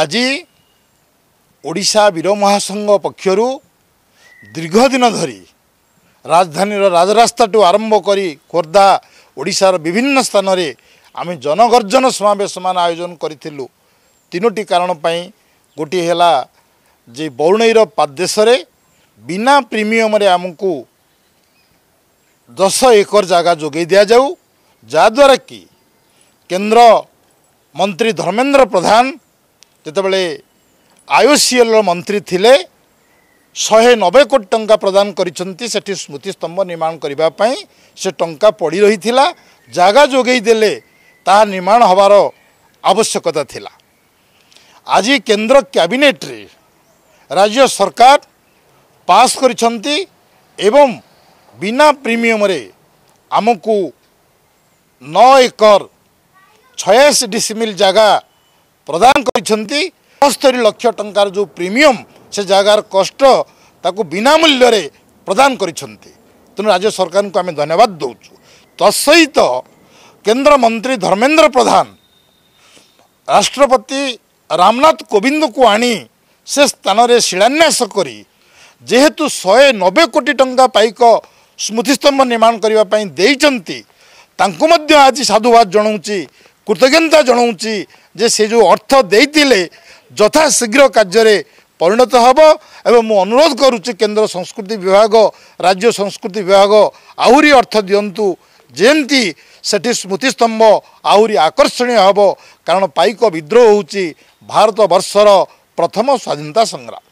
ଆଜି ଓଡ଼ିଶା ବୀର ମହାସଂଘ ପକ୍ଷରୁ ଦୀର୍ଘ ଦିନ ଧରି ରାଜଧାନୀର ରାଜରାସ୍ତାଠୁ ଆରମ୍ଭ କରି ଖୋର୍ଦ୍ଧା ଓଡ଼ିଶାର ବିଭିନ୍ନ ସ୍ଥାନରେ ଆମେ ଜନଗର୍ଜନ ସମାବେଶମାନ ଆୟୋଜନ କରିଥିଲୁ ତିନୋଟି କାରଣ ପାଇଁ ଗୋଟିଏ ହେଲା ଯେ ବରୁଣେଇର ପାଦେଶରେ ବିନା ପ୍ରିମିୟମରେ ଆମକୁ ଦଶ ଏକର ଜାଗା ଯୋଗାଇ ଦିଆଯାଉ ଯାହାଦ୍ୱାରା କି କେନ୍ଦ୍ର ମନ୍ତ୍ରୀ ଧର୍ମେନ୍ଦ୍ର ପ୍ରଧାନ ଯେତେବେଳେ ଆଇଓସିଏଲ୍ର ମନ୍ତ୍ରୀ ଥିଲେ ଶହେ ନବେ କୋଟି ଟଙ୍କା ପ୍ରଦାନ କରିଛନ୍ତି ସେଠି ସ୍ମୃତିସ୍ତମ୍ଭ ନିର୍ମାଣ କରିବା ପାଇଁ ସେ ଟଙ୍କା ପଡ଼ି ରହିଥିଲା ଜାଗା ଯୋଗାଇ ଦେଲେ ତାହା ନିର୍ମାଣ ହେବାର ଆବଶ୍ୟକତା ଥିଲା ଆଜି କେନ୍ଦ୍ର କ୍ୟାବିନେଟ୍ରେ ରାଜ୍ୟ ସରକାର ପାସ୍ କରିଛନ୍ତି ଏବଂ ବିନା ପ୍ରିମିୟମରେ ଆମକୁ ନଅ ଏକର ଛୟାଅଶୀ ଡିସିମିଲ୍ ଜାଗା ପ୍ରଦାନ କରିଛନ୍ତି ପଞ୍ଚସ୍ତରୀ ଲକ୍ଷ ଟଙ୍କାର ଯେଉଁ ପ୍ରିମିୟମ୍ ସେ ଜାଗାର କଷ୍ଟ ତାକୁ ବିନାମୂଲ୍ୟରେ ପ୍ରଦାନ କରିଛନ୍ତି ତେଣୁ ରାଜ୍ୟ ସରକାରଙ୍କୁ ଆମେ ଧନ୍ୟବାଦ ଦେଉଛୁ ତତ୍ସହିତ କେନ୍ଦ୍ରମନ୍ତ୍ରୀ ଧର୍ମେନ୍ଦ୍ର ପ୍ରଧାନ ରାଷ୍ଟ୍ରପତି ରାମନାଥ କୋବିନ୍ଦକୁ ଆଣି ସେ ସ୍ଥାନରେ ଶିଳାନ୍ୟାସ କରି ଯେହେତୁ ଶହେ ନବେ କୋଟି ଟଙ୍କା ପାଇକ ସ୍ମୃତିସ୍ତମ୍ଭ ନିର୍ମାଣ କରିବା ପାଇଁ ଦେଇଛନ୍ତି ତାଙ୍କୁ ମଧ୍ୟ ଆଜି ସାଧୁବାଦ ଜଣାଉଛି କୃତଜ୍ଞତା ଜଣାଉଛି ଯେ ସେ ଯେଉଁ ଅର୍ଥ ଦେଇଥିଲେ ଯଥାଶୀଘ୍ର କାର୍ଯ୍ୟରେ ପରିଣତ ହେବ ଏବଂ ମୁଁ ଅନୁରୋଧ କରୁଛି କେନ୍ଦ୍ର ସଂସ୍କୃତି ବିଭାଗ ରାଜ୍ୟ ସଂସ୍କୃତି ବିଭାଗ ଆହୁରି ଅର୍ଥ ଦିଅନ୍ତୁ ଯେମିତି ସେଠି ସ୍ମୃତିସ୍ତମ୍ଭ ଆହୁରି ଆକର୍ଷଣୀୟ ହେବ କାରଣ ପାଇକ ବିଦ୍ରୋହ ହେଉଛି ଭାରତ ବର୍ଷର ପ୍ରଥମ ସ୍ୱାଧୀନତା ସଂଗ୍ରାମ